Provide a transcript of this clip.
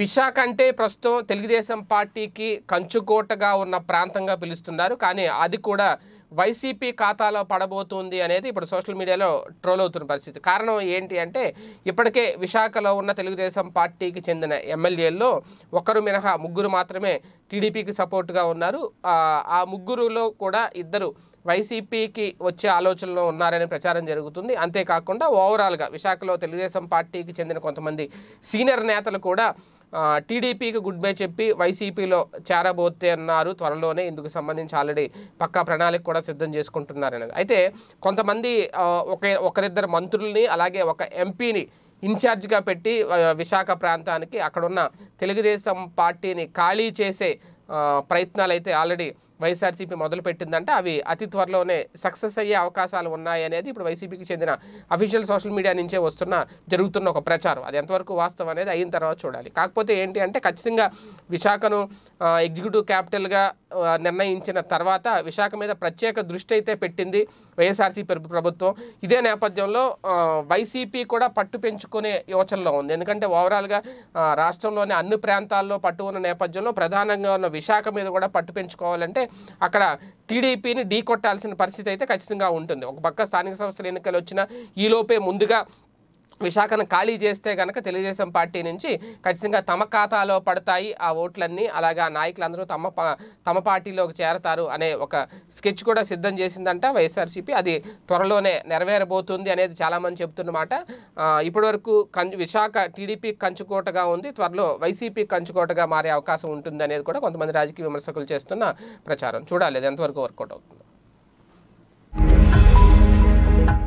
విశాఖ అంటే ప్రస్తుతం తెలుగుదేశం పార్టీకి కంచుకోటగా ఉన్న ప్రాంతంగా పిలుస్తున్నారు కానీ అది కూడా వైసీపీ ఖాతాలో పడబోతుంది అనేది ఇప్పుడు సోషల్ మీడియాలో ట్రోల్ అవుతున్న పరిస్థితి కారణం ఏంటి అంటే ఇప్పటికే విశాఖలో ఉన్న తెలుగుదేశం పార్టీకి చెందిన ఎమ్మెల్యేల్లో ఒకరు మినహా ముగ్గురు మాత్రమే టీడీపీకి సపోర్ట్గా ఉన్నారు ఆ ముగ్గురులో కూడా ఇద్దరు వైసీపీకి వచ్చే ఆలోచనలో ఉన్నారనే ప్రచారం జరుగుతుంది అంతేకాకుండా ఓవరాల్గా విశాఖలో తెలుగుదేశం పార్టీకి చెందిన కొంతమంది సీనియర్ నేతలు కూడా టీడీపీకి గుడ్ బై చెప్పి వైసీపీలో చేరబోతే అన్నారు త్వరలోనే ఇందుకు సంబంధించి ఆల్రెడీ పక్కా ప్రణాళిక కూడా సిద్ధం చేసుకుంటున్నారని అయితే కొంతమంది ఒక ఒకరిద్దరు మంత్రుల్ని అలాగే ఒక ఎంపీని ఇన్ఛార్జ్గా పెట్టి విశాఖ ప్రాంతానికి అక్కడున్న తెలుగుదేశం పార్టీని ఖాళీ చేసే ప్రయత్నాలు అయితే ఆల్రెడీ వైఎస్ఆర్సీపీ మొదలు పెట్టిందంటే అవి అతి త్వరలోనే సక్సెస్ అయ్యే అవకాశాలు ఉన్నాయనేది ఇప్పుడు వైసీపీకి చెందిన అఫీషియల్ సోషల్ మీడియా నుంచే వస్తున్న జరుగుతున్న ఒక ప్రచారం అది ఎంతవరకు వాస్తవం అనేది అయిన తర్వాత చూడాలి కాకపోతే ఏంటి అంటే ఖచ్చితంగా విశాఖను ఎగ్జిక్యూటివ్ క్యాపిటల్గా నిర్ణయించిన తర్వాత విశాఖ మీద ప్రత్యేక దృష్టి అయితే పెట్టింది వైఎస్ఆర్సీపీ ప్రభుత్వం ఇదే నేపథ్యంలో వైసీపీ కూడా పట్టు పెంచుకునే యోచనలో ఉంది ఎందుకంటే ఓవరాల్గా రాష్ట్రంలోని అన్ని ప్రాంతాల్లో పట్టు ఉన్న నేపథ్యంలో ప్రధానంగా ఉన్న విశాఖ మీద కూడా పట్టు పెంచుకోవాలంటే అక్కడ టీడీపీని ఢీ కొట్టాల్సిన పరిస్థితి అయితే ఖచ్చితంగా ఉంటుంది ఒక పక్క స్థానిక సంస్థల ఎన్నికలు వచ్చిన ఈలోపే ముందుగా విశాఖను ఖాళీ చేస్తే కనుక తెలుగుదేశం పార్టీ నుంచి ఖచ్చితంగా తమ ఖాతాలో పడతాయి ఆ ఓట్లన్నీ అలాగే ఆ నాయకులందరూ తమ తమ పార్టీలోకి చేరతారు అనే ఒక స్కెచ్ కూడా సిద్ధం చేసిందంట వైఎస్ఆర్సీపీ అది త్వరలోనే నెరవేరబోతుంది అనేది చాలామంది చెప్తున్నమాట ఇప్పటివరకు కం విశాఖ టీడీపీ కంచుకోటగా ఉంది త్వరలో వైసీపీ కంచుకోటగా మారే అవకాశం ఉంటుంది అనేది కూడా కొంతమంది రాజకీయ విమర్శకులు చేస్తున్న ప్రచారం చూడాలి ఎంతవరకు వర్కౌట్ అవుతుంది